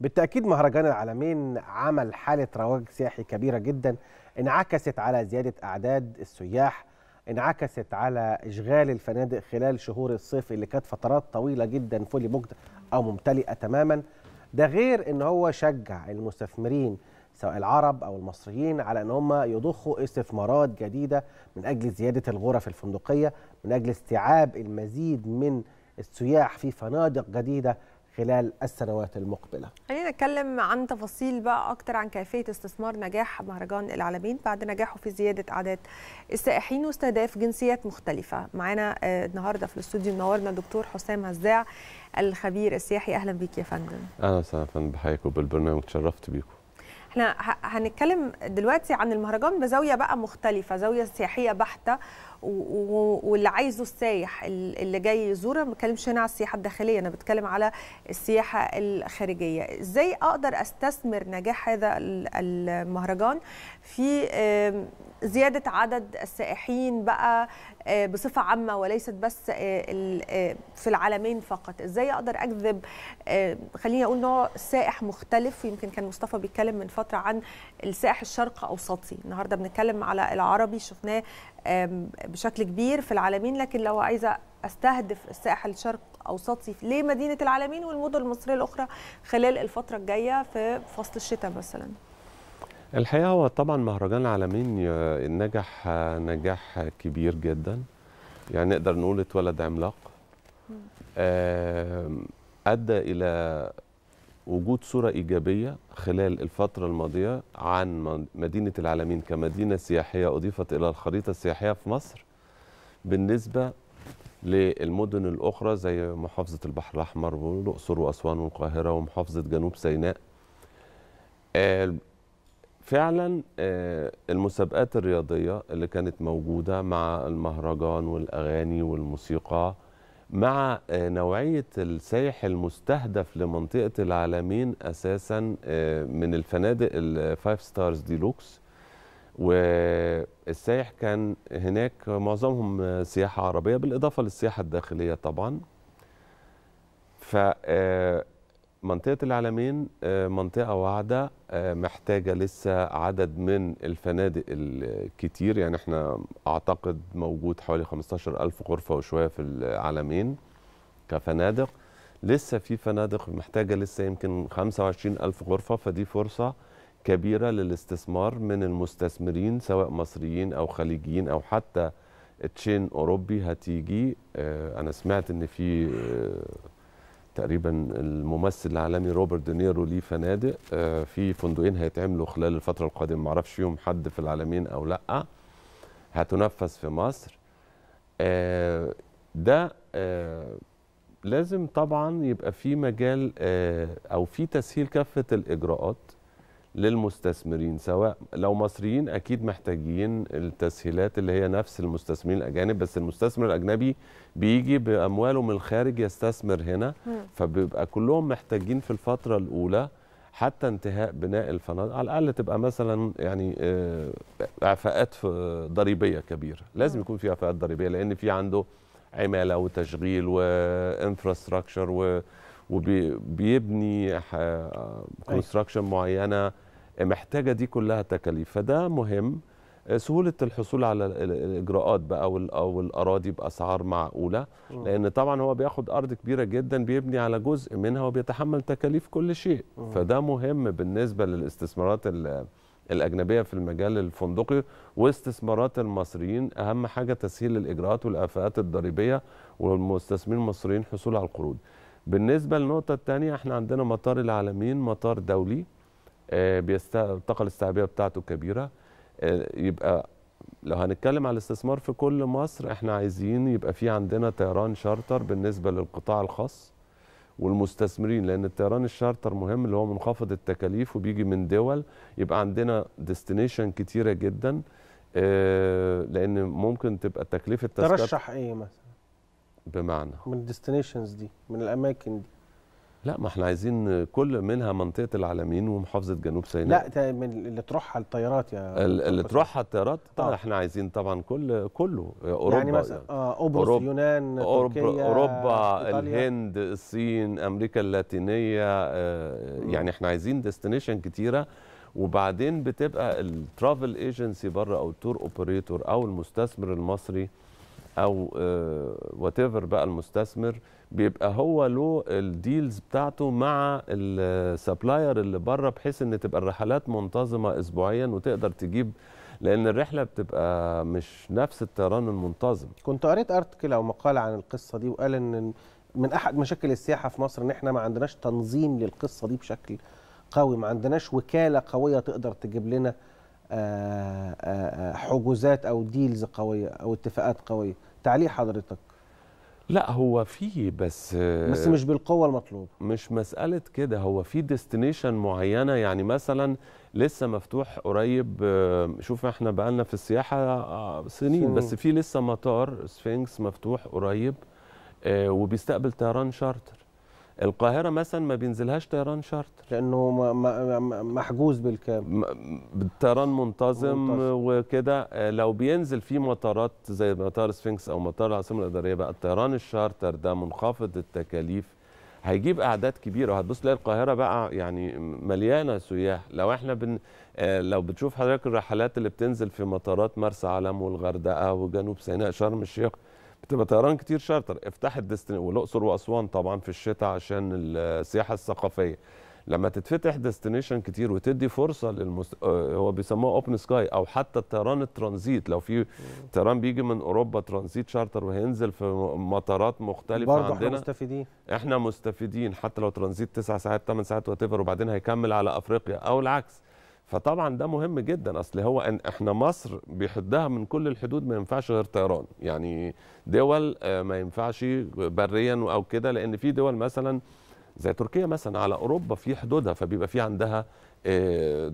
بالتأكيد مهرجان العالمين عمل حالة رواج سياحي كبيرة جدا انعكست على زيادة أعداد السياح انعكست على إشغال الفنادق خلال شهور الصيف اللي كانت فترات طويلة جدا فولي بوكد أو ممتلئة تماما ده غير أن هو شجع المستثمرين سواء العرب أو المصريين على أن هم يضخوا استثمارات جديدة من أجل زيادة الغرف الفندقية من أجل استيعاب المزيد من السياح في فنادق جديدة خلال السنوات المقبلة خلينا نتكلم عن تفاصيل بقى أكتر عن كيفية استثمار نجاح مهرجان العالمين بعد نجاحه في زيادة أعداد السائحين واستهداف جنسيات مختلفة معانا آه، النهاردة في الاستوديو منورنا الدكتور حسام هزاع الخبير السياحي أهلا بيك يا فندم أهلا وسهلا فندم بحياكم بالبرنامج تشرفت بيكم احنا هنتكلم دلوقتي عن المهرجان بزاويه بقى مختلفه زاويه سياحيه بحته واللي عايزه السايح اللي جاي يزوره ما بتكلمش هنا على السياحه الداخليه انا بتكلم على السياحه الخارجيه ازاي اقدر استثمر نجاح هذا المهرجان في زياده عدد السائحين بقى آه، بصفه عامه وليست بس آه، آه، في العالمين فقط ازاي اقدر اجذب خليني اقول نوع سائح مختلف يمكن كان مصطفى بيتكلم من فتره عن السائح الشرق اوسطي النهارده بنتكلم على العربي شفناه بشكل كبير في العالمين لكن لو عايزه استهدف السائح الشرق اوسطي لمدينه العالمين والمدن المصريه الاخرى خلال الفتره الجايه في فصل الشتاء مثلا الحقيقه هو طبعا مهرجان العالمين نجح نجاح كبير جدا يعني نقدر نقول اتولد عملاق ادى الى وجود صوره ايجابيه خلال الفتره الماضيه عن مدينه العالمين كمدينه سياحيه اضيفت الى الخريطه السياحيه في مصر بالنسبه للمدن الاخرى زي محافظه البحر الاحمر والاقصر واسوان والقاهره ومحافظه جنوب سيناء فعلا آه، المسابقات الرياضيه اللي كانت موجوده مع المهرجان والاغاني والموسيقى مع آه، نوعيه السائح المستهدف لمنطقه العالمين اساسا آه، من الفنادق الفايف ستارز ديلوكس والسائح كان هناك معظمهم سياحه عربيه بالاضافه للسياحه الداخليه طبعا ف منطقة العلمين آه، منطقة واعدة آه، محتاجة لسه عدد من الفنادق الكتير يعني احنا اعتقد موجود حوالي 15000 غرفة وشوية في العلمين كفنادق لسه في فنادق محتاجة لسه يمكن 25000 غرفة فدي فرصة كبيرة للاستثمار من المستثمرين سواء مصريين أو خليجيين أو حتى تشين أوروبي هتيجي آه، أنا سمعت إن في تقريبا الممثل العالمي روبرت دينيرو ليه فنادق آه، في فندقين هيتعملوا خلال الفتره القادمه معرفش فيهم حد في العالمين او لا هتنفذ في مصر آه، ده آه، لازم طبعا يبقى في مجال او في تسهيل كافه الاجراءات للمستثمرين سواء لو مصريين اكيد محتاجين التسهيلات اللي هي نفس المستثمرين الاجانب بس المستثمر الاجنبي بيجي بامواله من الخارج يستثمر هنا فبيبقى كلهم محتاجين في الفتره الاولى حتى انتهاء بناء الفنادق على الاقل تبقى مثلا يعني اعفاءات آه، ضريبيه كبيره لازم يكون في اعفاءات ضريبيه لان في عنده عماله وتشغيل وانفراستراكشر و وبيبني كونستراكشن معينه محتاجه دي كلها تكاليف فده مهم سهوله الحصول على الاجراءات بقى او الاراضي باسعار معقوله لان طبعا هو بياخد ارض كبيره جدا بيبني على جزء منها وبيتحمل تكاليف كل شيء فده مهم بالنسبه للاستثمارات الاجنبيه في المجال الفندقي واستثمارات المصريين اهم حاجه تسهيل الاجراءات والافات الضريبيه والمستثمرين المصريين حصول على القروض بالنسبه للنقطه الثانيه احنا عندنا مطار العالمين مطار دولي آه، الطاقه الاستيعابيه بتاعته كبيره آه، يبقى لو هنتكلم على الاستثمار في كل مصر احنا عايزين يبقى في عندنا طيران شارتر بالنسبه للقطاع الخاص والمستثمرين لان الطيران الشارتر مهم اللي هو منخفض التكاليف وبيجي من دول يبقى عندنا ديستنيشن كتيره جدا آه، لان ممكن تبقى تكلفه ترشح ايه مثلا بمعنى من الديستنيشنز دي من الاماكن دي لا ما احنا عايزين كل منها منطقه العالمين ومحافظه جنوب سيناء لا من اللي تروحها الطيارات يا اللي تروحها الطيارات طبعا احنا عايزين طبعا كل كله آه، اوروبا يعني مثلا يعني. آه قبرص أوروب يونان أوروب تركيا اوروبا إيطاليا. الهند الصين امريكا اللاتينيه آه يعني احنا عايزين ديستنيشن كتيره وبعدين بتبقى الترافل ايجنسي بره او التور اوبريتور او المستثمر المصري او وات آه، ايفر بقى المستثمر بيبقى هو له الديلز بتاعته مع السبلاير اللي بره بحيث ان تبقى الرحلات منتظمه اسبوعيا وتقدر تجيب لان الرحله بتبقى مش نفس الطيران المنتظم كنت قريت ارتكل او مقاله عن القصه دي وقال ان من احد مشاكل السياحه في مصر ان احنا ما عندناش تنظيم للقصه دي بشكل قوي ما عندناش وكاله قويه تقدر تجيب لنا حجوزات او ديلز قويه او اتفاقات قويه تعليق حضرتك لا هو في بس بس مش بالقوه المطلوبه مش مساله كده هو في ديستنيشن معينه يعني مثلا لسه مفتوح قريب شوف احنا بقالنا في السياحه آه، سنين, بس في لسه مطار سفينكس مفتوح قريب آه، وبيستقبل طيران شارتر القاهره مثلا ما بينزلهاش طيران شارتر لانه محجوز بالكامل الطيران منتظم, منتظم. وكده آه، لو بينزل في مطارات زي مطار سفنكس او مطار العاصمه الاداريه بقى الطيران الشارتر ده منخفض التكاليف هيجيب اعداد كبيره وهتبص تلاقي القاهره بقى يعني مليانه سياح لو احنا بن آه، لو بتشوف حضرتك الرحلات اللي بتنزل في مطارات مرسى علم والغردقه وجنوب سيناء شرم الشيخ بتبقى طيران كتير شارتر افتح الدستني والاقصر واسوان طبعا في الشتاء عشان السياحه الثقافيه لما تتفتح ديستنيشن كتير وتدي فرصه للمست... آه، هو بيسموها اوبن سكاي او حتى الطيران الترانزيت لو في طيران بيجي من اوروبا ترانزيت شارتر وهينزل في مطارات مختلفه برضو عندنا احنا مستفيدين احنا مستفيدين حتى لو ترانزيت 9 ساعات 8 ساعات وات وبعدين هيكمل على افريقيا او العكس فطبعا ده مهم جدا اصل هو أن احنا مصر بيحدها من كل الحدود ما ينفعش غير طيران يعني دول آه، ما ينفعش بريا او كده لان في دول مثلا زي تركيا مثلا على اوروبا في حدودها فبيبقى في عندها آه،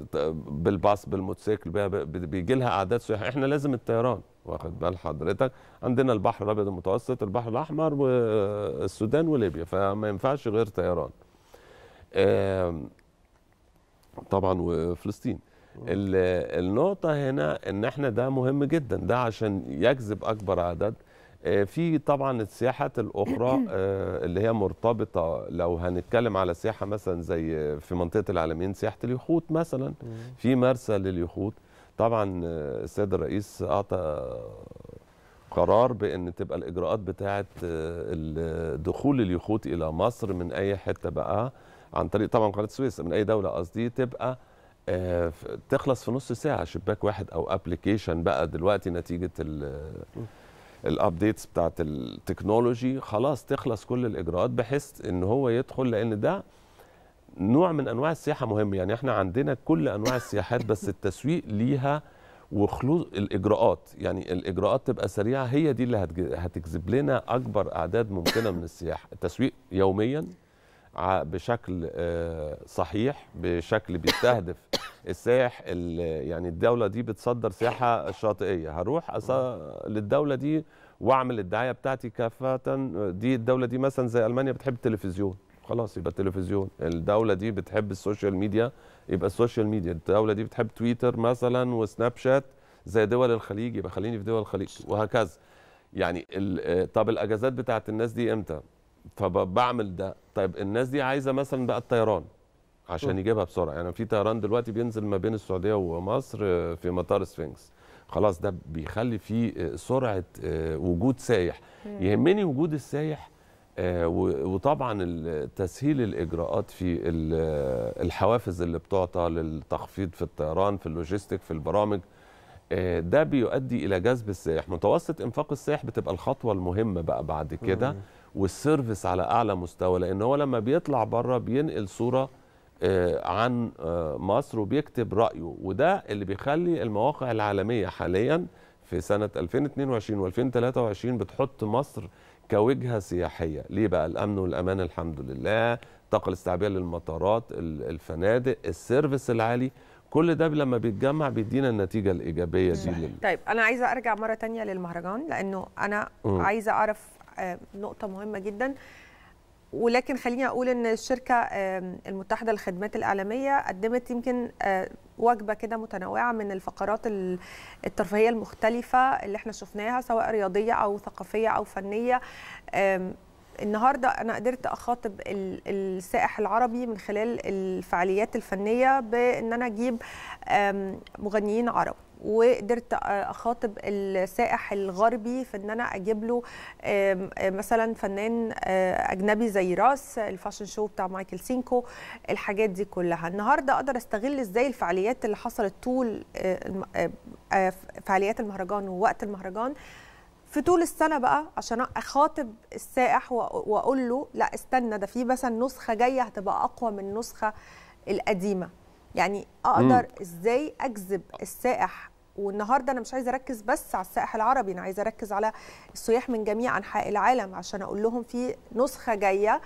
بالباص بالموتوسيكل بيجي لها اعداد سياح احنا لازم الطيران واخد بال حضرتك عندنا البحر الابيض المتوسط البحر الاحمر والسودان آه، وليبيا فما ينفعش غير طيران طبعا وفلسطين النقطه هنا ان احنا ده مهم جدا ده عشان يجذب اكبر عدد آه، في طبعا السياحات الاخرى آه، اللي هي مرتبطه لو هنتكلم على سياحه مثلا زي في منطقه العالمين سياحه اليخوت مثلا في مرسى لليخوت طبعا آه، السيد الرئيس اعطى قرار بان تبقى الاجراءات بتاعه دخول اليخوت الى مصر من اي حته بقى عن طريق طبعا قناه السويس من اي دوله قصدي تبقى آه، تخلص في نص ساعه شباك واحد او ابلكيشن بقى دلوقتي نتيجه الابديتس بتاعت التكنولوجي خلاص تخلص كل الاجراءات بحيث ان هو يدخل لان ده نوع من انواع السياحه مهم يعني احنا عندنا كل انواع السياحات بس التسويق ليها وخلوص الاجراءات يعني الاجراءات تبقى سريعه هي دي اللي هتجذب لنا اكبر اعداد ممكنه من السياح التسويق يوميا بشكل آه، صحيح بشكل بيستهدف السائح يعني الدوله دي بتصدر سياحه شاطئيه هروح آه. للدوله دي واعمل الدعايه بتاعتي كافه دي الدوله دي مثلا زي المانيا بتحب التلفزيون خلاص يبقى التلفزيون الدوله دي بتحب السوشيال ميديا يبقى السوشيال ميديا الدوله دي بتحب تويتر مثلا وسناب شات زي دول الخليج يبقى خليني في دول الخليج وهكذا يعني آه، طب الاجازات بتاعت الناس دي امتى فبعمل ده طيب الناس دي عايزه مثلا بقى الطيران عشان يجيبها بسرعه يعني في طيران دلوقتي بينزل ما بين السعوديه ومصر آه، في مطار سفنكس خلاص ده بيخلي في آه، سرعه آه، وجود سايح يهمني وجود السايح وطبعا تسهيل الاجراءات في الحوافز اللي بتعطى للتخفيض في الطيران في اللوجيستيك في البرامج ده بيؤدي الى جذب السائح متوسط انفاق السائح بتبقى الخطوه المهمه بقى بعد كده والسيرفيس على اعلى مستوى لان هو لما بيطلع بره بينقل صوره آه، عن آه، مصر وبيكتب رايه وده اللي بيخلي المواقع العالميه حاليا في سنه 2022 و2023 بتحط مصر كوجهه سياحيه ليه بقى الامن والامان الحمد لله الطاقه الاستيعابيه للمطارات الفنادق السيرفيس العالي كل ده لما بيتجمع بيدينا النتيجه الايجابيه دي طيب, طيب، انا عايزه ارجع مره تانية للمهرجان لانه انا م. عايزه اعرف آه، نقطه مهمه جدا ولكن خليني اقول ان الشركه المتحده للخدمات الاعلاميه قدمت يمكن آه، وجبه كده متنوعه من الفقرات الترفيهيه المختلفه اللي احنا شفناها سواء رياضيه او ثقافيه او فنيه النهارده انا قدرت اخاطب السائح العربي من خلال الفعاليات الفنيه بان انا اجيب مغنيين عرب وقدرت اخاطب السائح الغربي في ان انا اجيب له آه، مثلا فنان آه، اجنبي زي راس الفاشن شو بتاع مايكل سينكو الحاجات دي كلها النهارده اقدر استغل ازاي الفعاليات اللي حصلت طول آه، فعاليات المهرجان ووقت المهرجان في طول السنه بقى عشان اخاطب السائح واقول له لا استنى ده في مثلا نسخه جايه هتبقى اقوى من النسخه القديمه يعني اقدر ازاي اجذب السائح والنهارده انا مش عايزه اركز بس على السائح العربي انا عايزه اركز على السياح من جميع انحاء العالم عشان اقول لهم في نسخه جايه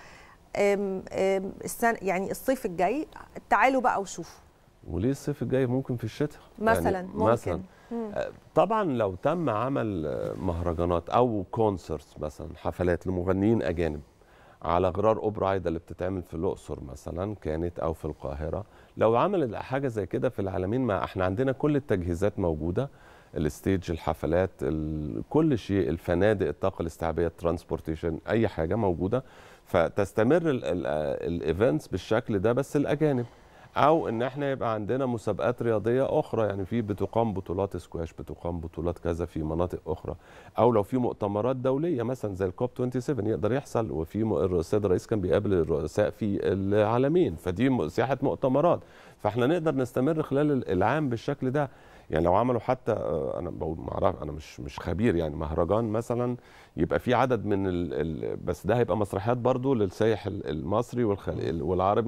السنة يعني الصيف الجاي تعالوا بقى وشوفوا وليه الصيف الجاي ممكن في الشتاء يعني مثلا يعني ممكن مثلا آه، طبعا لو تم عمل مهرجانات او كونسرت مثلا حفلات لمغنيين اجانب على غرار اوبرا عايده اللي بتتعمل في الاقصر مثلا كانت او في القاهره لو عمل حاجه زي كده في العالمين ما احنا عندنا كل التجهيزات موجوده الستيج الحفلات كل شيء الفنادق الطاقه الاستيعابيه الترانسبورتيشن اي حاجه موجوده فتستمر الايفنتس بالشكل ده بس الاجانب او ان احنا يبقى عندنا مسابقات رياضيه اخرى يعني في بتقام بطولات سكواش بتقام بطولات كذا في مناطق اخرى او لو في مؤتمرات دوليه مثلا زي الكوب 27 يقدر يحصل وفي السيد الرئيس كان بيقابل الرؤساء في العالمين فدي سياحه مؤتمرات فاحنا نقدر نستمر خلال العام بالشكل ده يعني لو عملوا حتى آه، انا بقول ما اعرف انا مش مش خبير يعني مهرجان مثلا يبقى في عدد من ال ال بس ده هيبقى مسرحيات برضو للسايح المصري والخل... والعرب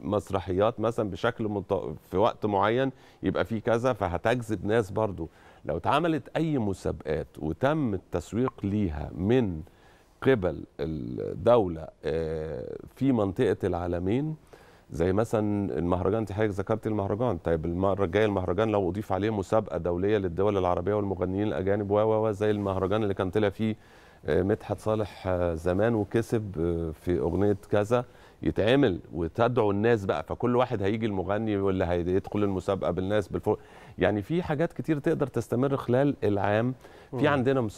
مسرحيات مثلا بشكل في وقت معين يبقى في كذا فهتجذب ناس برضو لو اتعملت اي مسابقات وتم التسويق ليها من قبل الدوله آه، في منطقه العالمين زي مثلا المهرجان انت حضرتك ذكرت المهرجان طيب المره الجايه المهرجان لو اضيف عليه مسابقه دوليه للدول العربيه والمغنيين الاجانب و زي المهرجان اللي كان طلع فيه آه، مدحت صالح آه، زمان وكسب آه، في اغنيه كذا يتعمل وتدعو الناس بقى فكل واحد هيجي المغني واللي هيدخل المسابقه بالناس بالفوق يعني في حاجات كتير تقدر تستمر خلال العام في عندنا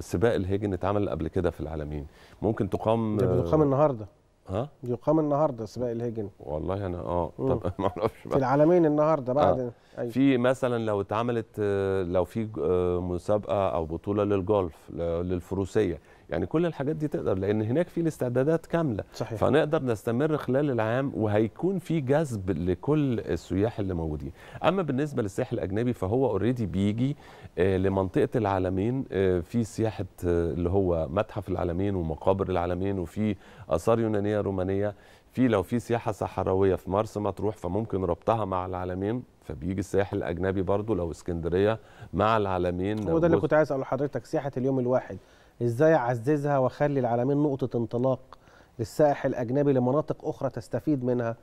سباق الهيجن اتعمل قبل كده في العالمين ممكن تقام ده النهارده ها يقام النهارده سباق الهجن والله انا اه طب ما اعرفش بقى في العالمين النهارده آه. بعد آه. أيوة. في مثلا لو اتعملت آه، لو في آه، مسابقه او بطوله للجولف للفروسيه يعني كل الحاجات دي تقدر لان هناك في الاستعدادات كامله صحيح. فنقدر نستمر خلال العام وهيكون في جذب لكل السياح اللي موجودين اما بالنسبه للسياح الاجنبي فهو اوريدي بيجي آه، لمنطقه العالمين آه، في سياحه آه، اللي هو متحف العالمين ومقابر العالمين وفي اثار يونانيه رومانيه في لو في سياحه صحراويه في مرسى مطروح فممكن ربطها مع العالمين فبيجي السياح الاجنبي برضو لو اسكندريه مع العالمين هو ده اللي كنت عايز اقول لحضرتك سياحه اليوم الواحد ازاي اعززها واخلي العالمين نقطه انطلاق للسائح الاجنبي لمناطق اخرى تستفيد منها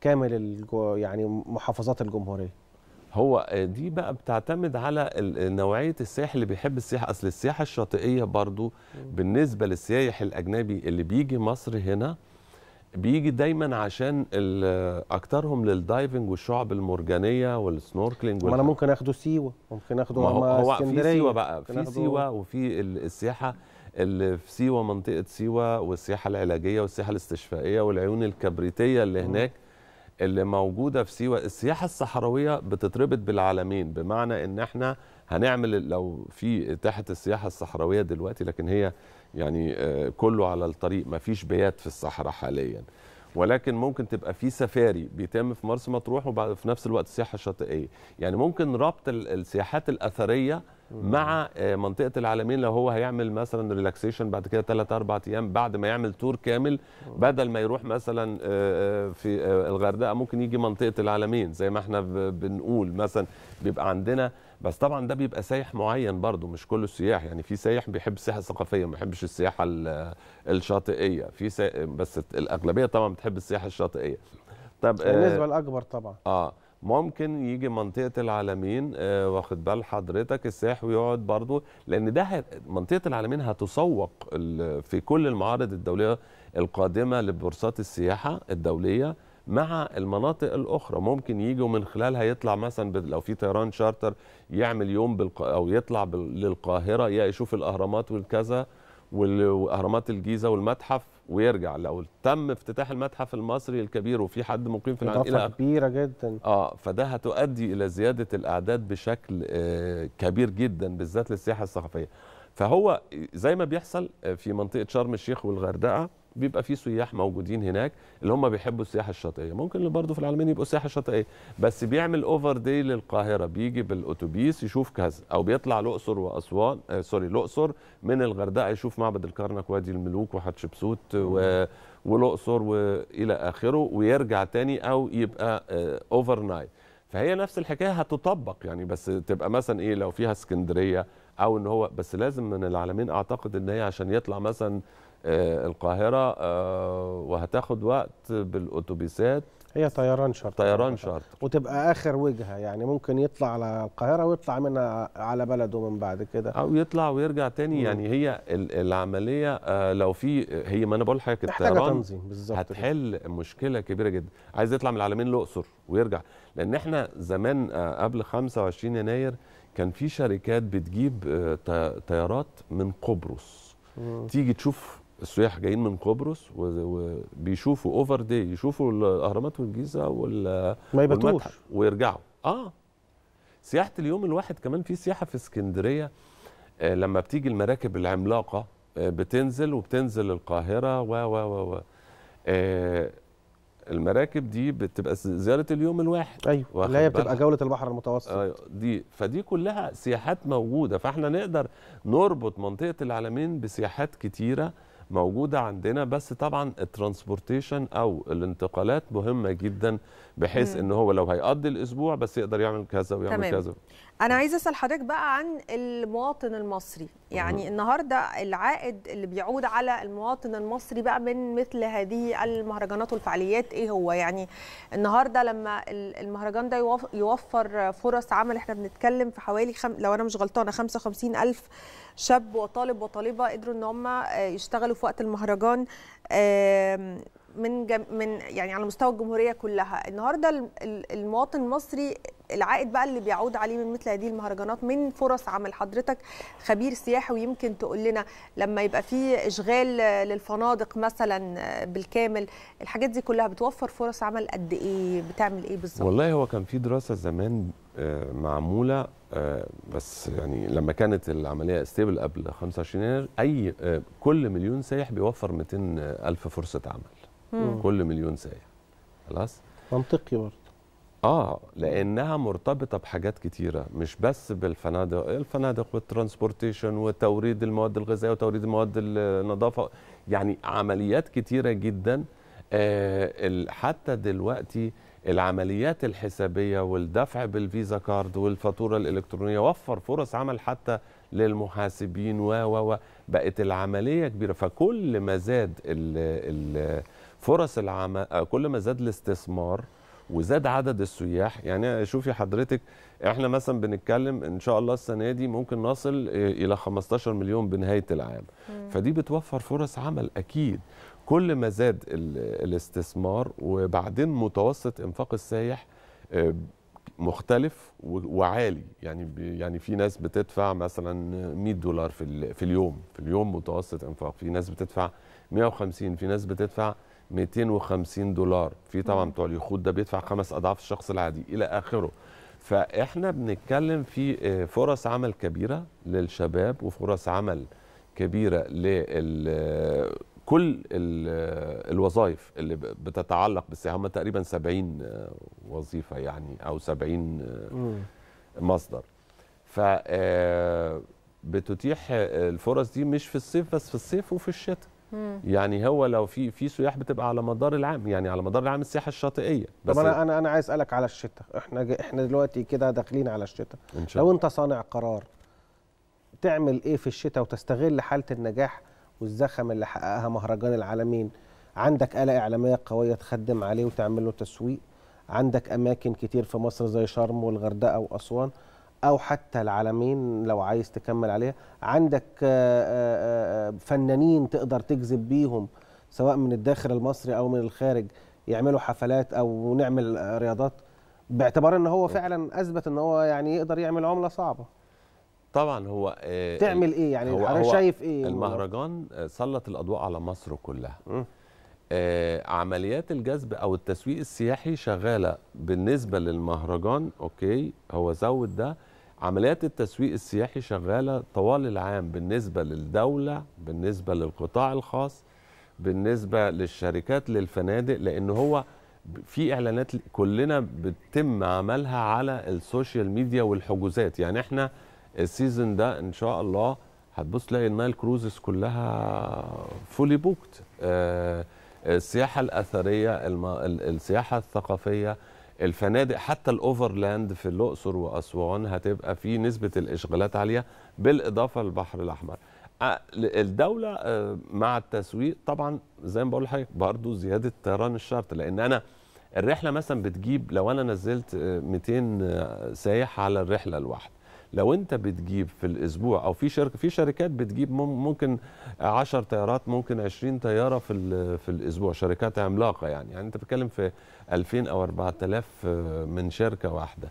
كامل الجو يعني محافظات الجمهوريه هو دي بقى بتعتمد على نوعيه السائح اللي بيحب السياحه اصل السياحه الشاطئيه برضو بالنسبه للسائح الاجنبي اللي بيجي مصر هنا بيجي دايما عشان اكترهم للدايفنج والشعب المرجانيه والسنوركلينج ما انا ممكن اخده سيوه ممكن اخده ما هو, هو في سيوه بقى في سيوه وفي السياحه اللي في سيوه منطقه سيوه والسياحه العلاجيه والسياحه الاستشفائيه والعيون الكبريتيه اللي هناك اللي موجوده في سيوه السياحه الصحراويه بتتربط بالعالمين بمعنى ان احنا هنعمل لو في تحت السياحه الصحراويه دلوقتي لكن هي يعني آه، كله على الطريق ما فيش بيات في الصحراء حاليا ولكن ممكن تبقى في سفاري بيتم في مرسى مطروح وبعد في نفس الوقت سياحه شاطئيه يعني ممكن ربط السياحات الاثريه مع آه، منطقه العالمين لو هو هيعمل مثلا ريلاكسيشن بعد كده 3 4 ايام بعد ما يعمل تور كامل بدل ما يروح مثلا آه، في الغردقه ممكن يجي منطقه العالمين زي ما احنا بنقول مثلا بيبقى عندنا بس طبعا ده بيبقى سايح معين برضه مش كله السياح يعني في سايح بيحب السياحه الثقافيه ما بيحبش السياحه الشاطئيه في سي... بس الاغلبيه طبعا بتحب السياحه الشاطئيه طب آه، النسبه آه الاكبر طبعا اه ممكن يجي منطقه العالمين آه واخد بال حضرتك السياح ويقعد برضه لان ده منطقه العالمين هتسوق في كل المعارض الدوليه القادمه لبورصات السياحه الدوليه مع المناطق الاخرى ممكن يجوا من خلالها يطلع مثلا لو في طيران شارتر يعمل يوم بالق... او يطلع بال... للقاهره يشوف الاهرامات والكذا واهرامات الجيزه والمتحف ويرجع لو تم افتتاح المتحف المصري الكبير وفي حد مقيم في العالم كبيره جدا اه فده هتؤدي الى زياده الاعداد بشكل آه كبير جدا بالذات للسياحه الثقافيه فهو زي ما بيحصل آه، في منطقه شرم الشيخ والغردقه بيبقى في سياح موجودين هناك اللي هم بيحبوا السياحه الشاطئيه ممكن اللي برضه في العالمين يبقوا سياحه شاطئيه بس بيعمل اوفر داي للقاهره بيجي بالاتوبيس يشوف كذا او بيطلع الاقصر واسوان آه سوري الاقصر من الغردقه يشوف معبد الكرنك وادي الملوك وحتشبسوت و... والاقصر والى اخره ويرجع تاني او يبقى اوفر آه نايت فهي نفس الحكايه هتطبق يعني بس تبقى مثلا ايه لو فيها اسكندريه او ان هو بس لازم من العالمين اعتقد ان هي عشان يطلع مثلا آه، القاهره آه، وهتاخد وقت بالأوتوبيسات هي طيران شرط طيران شرط وتبقى اخر وجهه يعني ممكن يطلع على القاهره ويطلع منها على بلده من بعد كده او يطلع ويرجع تاني مم. يعني هي العمليه آه، لو في هي ما انا بقول لحضرتك الطيران هتحل كده. مشكله كبيره جدا عايز يطلع من العلمين الاقصر ويرجع لان احنا زمان قبل 25 يناير كان في شركات بتجيب طيارات من قبرص مم. تيجي تشوف السياح جايين من قبرص وبيشوفوا اوفر داي يشوفوا الاهرامات والجيزه وال ما يباتوش ويرجعوا اه سياحه اليوم الواحد كمان في سياحه في اسكندريه آه لما بتيجي المراكب العملاقه آه بتنزل وبتنزل القاهره و و و و آه، المراكب دي بتبقى زياره اليوم الواحد ايوه اللي هي بتبقى جوله البحر المتوسط أيوة دي فدي كلها سياحات موجوده فاحنا نقدر نربط منطقه العالمين بسياحات كتيره موجوده عندنا بس طبعا الترانسبورتيشن او الانتقالات مهمه جدا بحيث ان هو لو هيقضي الاسبوع بس يقدر يعمل كذا ويعمل تمام. كذا انا عايزه اسال حضرتك بقى عن المواطن المصري يعني مم. النهارده العائد اللي بيعود على المواطن المصري بقى من مثل هذه المهرجانات والفعاليات ايه هو يعني النهارده لما المهرجان ده يوفر فرص عمل احنا بنتكلم في حوالي خم... لو انا مش غلطانه 55 الف شاب وطالب وطالبه قدروا ان هم آه، يشتغلوا في وقت المهرجان من جم... من يعني على مستوى الجمهوريه كلها النهارده المواطن المصري العائد بقى اللي بيعود عليه من مثل هذه المهرجانات من فرص عمل حضرتك خبير سياحي ويمكن تقول لنا لما يبقى في اشغال للفنادق مثلا بالكامل الحاجات دي كلها بتوفر فرص عمل قد ايه بتعمل ايه بالظبط والله هو كان في دراسه زمان آه، معموله آه، بس يعني لما كانت العمليه ستيبل قبل 25 يناير اي آه، كل مليون سائح بيوفر 200 الف فرصه عمل وكل كل مليون سايق خلاص منطقي برضه اه لانها مرتبطه بحاجات كتيره مش بس بالفنادق الفنادق والترانسبورتيشن وتوريد المواد الغذائيه وتوريد المواد النظافه يعني عمليات كتيره جدا آه حتى دلوقتي العمليات الحسابيه والدفع بالفيزا كارد والفاتوره الالكترونيه وفر فرص عمل حتى للمحاسبين و و بقت العمليه كبيره فكل ما زاد ال فرص العمل آه، كل ما زاد الاستثمار وزاد عدد السياح يعني شوفي حضرتك احنا مثلا بنتكلم ان شاء الله السنه دي ممكن نصل آه، الى 15 مليون بنهايه العام مم. فدي بتوفر فرص عمل اكيد كل ما زاد الاستثمار وبعدين متوسط انفاق السائح آه، مختلف وعالي يعني يعني في ناس بتدفع مثلا 100 دولار في في اليوم في اليوم متوسط انفاق في ناس بتدفع 150 في ناس بتدفع 250 دولار في طبعا بتوع اليخوت ده بيدفع خمس اضعاف الشخص العادي الى اخره فاحنا بنتكلم في آه، فرص عمل كبيره للشباب وفرص عمل كبيره لكل آه، آه، الوظائف اللي بتتعلق هم تقريبا 70 وظيفه يعني او 70 مصدر ف بتتيح الفرص دي مش في الصيف بس في الصيف وفي الشتاء مم. يعني هو لو في في سياح بتبقى على مدار العام يعني على مدار العام السياحه الشاطئيه بس طب انا انا انا عايز اسالك على الشتاء احنا احنا دلوقتي كده داخلين على الشتاء إن شاء لو انت صانع قرار تعمل ايه في الشتاء وتستغل حاله النجاح والزخم اللي حققها مهرجان العالمين عندك آلة إعلامية قوية تخدم عليه وتعمل له تسويق عندك أماكن كتير في مصر زي شرم والغردقة وأسوان او حتى العالمين لو عايز تكمل عليها عندك آه، آه، آه، فنانين تقدر تجذب بيهم سواء من الداخل المصري او من الخارج يعملوا حفلات او نعمل رياضات باعتبار ان هو فعلا اثبت ان هو يعني يقدر يعمل عمله صعبه طبعا هو تعمل ايه يعني هو انا شايف ايه المهرجان سلط الاضواء على مصر كلها عمليات الجذب او التسويق السياحي شغاله بالنسبه للمهرجان اوكي هو زود ده عمليات التسويق السياحي شغالة طوال العام بالنسبة للدولة بالنسبة للقطاع الخاص بالنسبة للشركات للفنادق لأن هو في إعلانات كلنا بتتم عملها على السوشيال ميديا والحجوزات يعني إحنا السيزون ده إن شاء الله هتبص تلاقي النايل كروزز كلها فولي بوكت آه، آه، السياحة الأثرية السياحة الثقافية الفنادق حتى الاوفرلاند في الاقصر واسوان هتبقى في نسبه الاشغالات عاليه بالاضافه للبحر الاحمر الدوله آه، مع التسويق طبعا زي ما بقول لحضرتك برضه زياده طيران الشرط لان انا الرحله مثلا بتجيب لو انا نزلت 200 آه، آه، سايح على الرحله الواحده لو انت بتجيب في الاسبوع او في شركه في شركات بتجيب ممكن 10 طيارات ممكن 20 طياره في في الاسبوع شركات عملاقه يعني يعني انت بتتكلم في 2000 او 4000 آه، من شركه واحده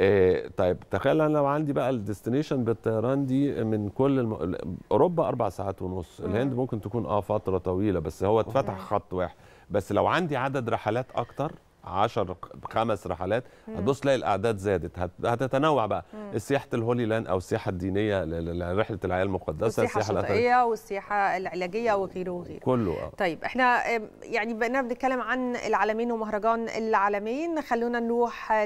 إيه طيب تخيل انا لو عندي بقى الديستنيشن بالطيران دي من كل الم... اوروبا اربع ساعات ونص مم. الهند ممكن تكون اه فتره طويله بس هو اتفتح خط واحد بس لو عندي عدد رحلات اكتر 10 خمس رحلات هتبص تلاقي الاعداد زادت هتتنوع بقى السياحه الهولي لاند او السياحه الدينيه لرحله العيال المقدسه السياحه الشاطئيه والسياحه العلاجيه وغيره وغيره كله آه. طيب احنا يعني بقينا بنتكلم عن العالمين ومهرجان العالمين خلونا نروح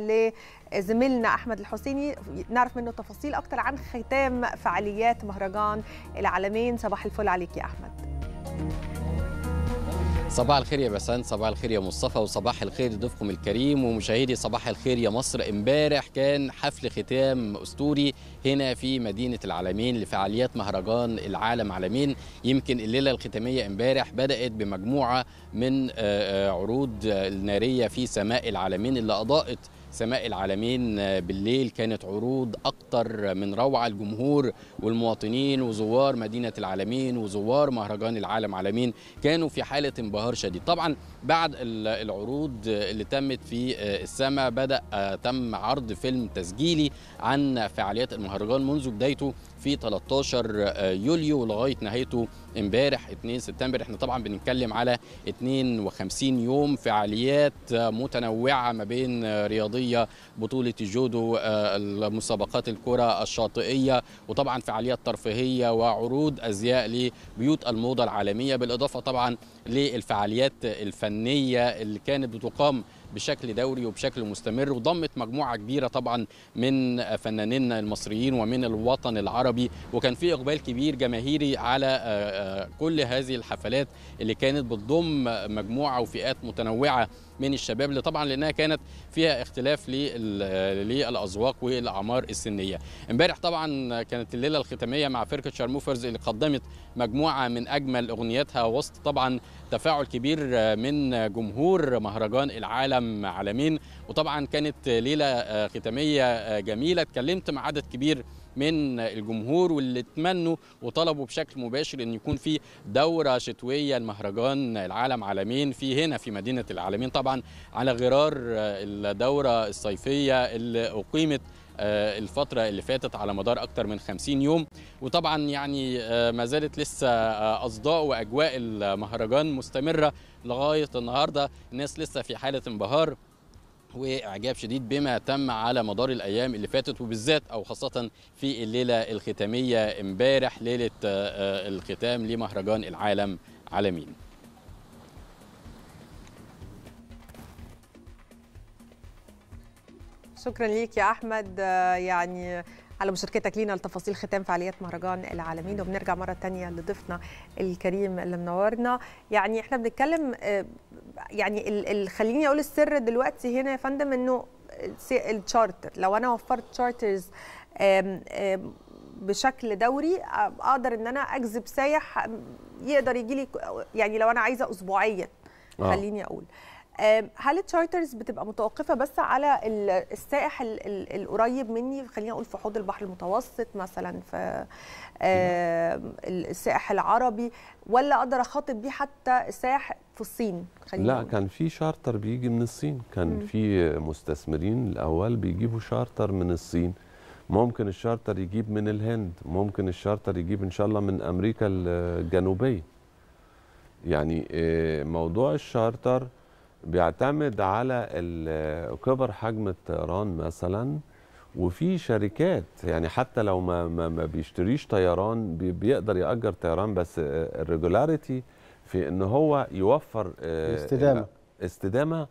لزميلنا آه، احمد الحسيني نعرف منه تفاصيل اكتر عن ختام فعاليات مهرجان العالمين صباح الفل عليك يا احمد صباح الخير يا بسان صباح الخير يا مصطفى وصباح الخير ضيفكم الكريم ومشاهدي صباح الخير يا مصر امبارح كان حفل ختام اسطوري هنا في مدينه العالمين لفعاليات مهرجان العالم عالمين يمكن الليله الختاميه امبارح بدات بمجموعه من آه، آه، عروض الناريه في سماء العالمين اللي اضاءت سماء العالمين آه، بالليل كانت عروض أكتر من روعة الجمهور والمواطنين وزوار مدينة العالمين وزوار مهرجان العالم عالمين كانوا في حالة انبهار شديد طبعا بعد العروض اللي تمت في آه، السماء بدأ آه، تم عرض فيلم تسجيلي عن فعاليات المهرجان منذ بدايته في 13 آه، يوليو لغايه نهايته امبارح 2 سبتمبر احنا طبعا بنتكلم على 52 يوم فعاليات متنوعه ما بين رياضيه بطوله الجودو آه، المسابقات الكره الشاطئيه وطبعا فعاليات ترفيهيه وعروض ازياء لبيوت الموضه العالميه بالاضافه طبعا للفعاليات الفنيه اللي كانت بتقام بشكل دوري وبشكل مستمر وضمت مجموعه كبيره طبعا من فنانين المصريين ومن الوطن العربي وكان في اقبال كبير جماهيري على آه، آه، كل هذه الحفلات اللي كانت بتضم مجموعه وفئات متنوعه من الشباب اللي طبعا لانها كانت فيها اختلاف للاذواق والاعمار السنيه. امبارح طبعا كانت الليله الختاميه مع فرقه شارموفرز اللي قدمت مجموعه من اجمل اغنياتها وسط طبعا تفاعل كبير من جمهور مهرجان العالم عالمين وطبعا كانت ليله ختاميه جميله اتكلمت مع عدد كبير من الجمهور واللي اتمنوا وطلبوا بشكل مباشر ان يكون في دوره شتويه لمهرجان العالم عالمين في هنا في مدينه العالمين طبعا على غرار الدوره الصيفيه اللي اقيمت آه، الفترة اللي فاتت على مدار أكثر من 50 يوم وطبعا يعني آه، ما زالت لسه آه، أصداء وأجواء المهرجان مستمرة لغاية النهاردة الناس لسه في حالة انبهار واعجاب شديد بما تم على مدار الايام اللي فاتت وبالذات او خاصه في الليله الختاميه امبارح ليله الختام لمهرجان العالم عالمين شكرا ليك يا احمد آه، يعني على مشاركتك لينا لتفاصيل ختام فعاليات مهرجان العالمين وبنرجع مره تانية لضيفنا الكريم اللي منورنا يعني احنا بنتكلم آه، يعني خليني اقول السر دلوقتي هنا يا فندم انه التشارتر لو انا وفرت تشارترز بشكل دوري اقدر ان انا اجذب سايح يقدر يجي لي يعني لو انا عايزه اسبوعيا آه. خليني اقول هل التشارترز بتبقى متوقفه بس على السائح القريب مني خلينا نقول في حوض البحر المتوسط مثلا في السائح العربي ولا اقدر اخاطب بيه حتى السائح في الصين لا أقول. كان في شارتر بيجي من الصين كان في مستثمرين الاول بيجيبوا شارتر من الصين ممكن الشارتر يجيب من الهند ممكن الشارتر يجيب ان شاء الله من امريكا الجنوبيه يعني آه، موضوع الشارتر بيعتمد على كبر حجم الطيران مثلا وفي شركات يعني حتى لو ما ما, ما بيشتريش طيران بيقدر ياجر طيران بس الريجولاريتي في ان هو يوفر آه، استدامه استدامه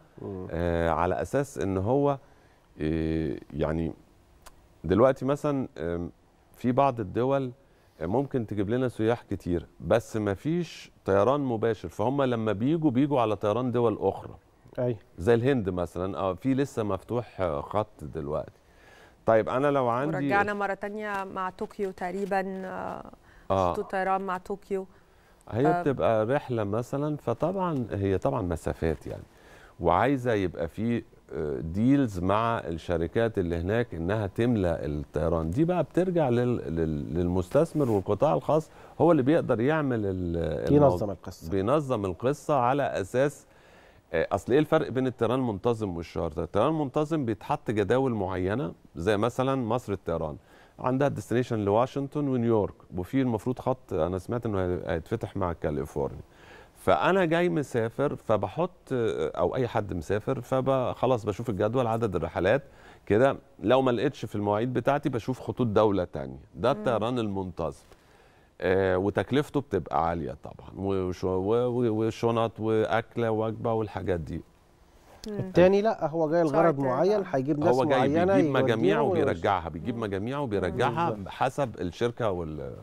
آه، على اساس ان هو آه، يعني دلوقتي مثلا في بعض الدول ممكن تجيب لنا سياح كتير بس ما فيش طيران مباشر فهم لما بيجوا بيجوا على طيران دول اخرى اي زي الهند مثلا اه في لسه مفتوح آه، خط دلوقتي طيب انا لو عندي رجعنا مره تانية مع طوكيو تقريبا آه. آه. طيران مع طوكيو هي آه. بتبقى رحله مثلا فطبعا هي طبعا مسافات يعني وعايزه يبقى في ديلز مع الشركات اللي هناك انها تملى الطيران دي بقى بترجع للمستثمر والقطاع الخاص هو اللي بيقدر يعمل بينظم القصه بينظم القصه على اساس آه، اصل ايه الفرق بين الطيران المنتظم والشارتر الطيران المنتظم بيتحط جداول معينه زي مثلا مصر الطيران عندها ديستنيشن لواشنطن ونيويورك وفي المفروض خط انا سمعت انه هيتفتح مع كاليفورنيا فانا جاي مسافر فبحط او اي حد مسافر فخلاص بشوف الجدول عدد الرحلات كده لو ما لقيتش في المواعيد بتاعتي بشوف خطوط دوله تانية ده الطيران المنتظم آه وتكلفته بتبقى عاليه طبعا وشنط واكله وجبه والحاجات دي التاني لا هو جاي لغرض معين هيجيب ناس هو جاي معينه بيجيب مجاميع وبيرجعها بيجيب مجاميع وبيرجعها حسب الشركه وال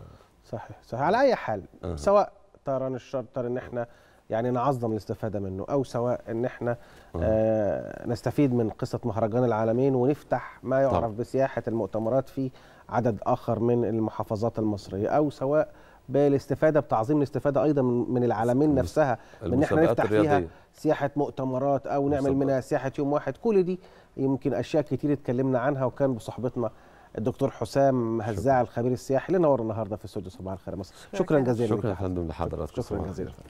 صحيح صحيح على اي حال أه. سواء طيران الشارتر ان احنا يعني نعظم الاستفاده منه او سواء ان احنا آه نستفيد من قصه مهرجان العالمين ونفتح ما يعرف طبعا. بسياحه المؤتمرات في عدد اخر من المحافظات المصريه او سواء بالاستفاده بتعظيم الاستفاده ايضا من العالمين نفسها ان احنا نفتح الرياضية. فيها سياحه مؤتمرات او نعمل منها سياحه يوم واحد كل دي يمكن اشياء كتير اتكلمنا عنها وكان بصحبتنا الدكتور حسام هزاع الخبير السياحي اللي نور النهارده في استوديو صباح الخير مصر شكرا جزيلا شكرا لحضرتك شكرا جزيلا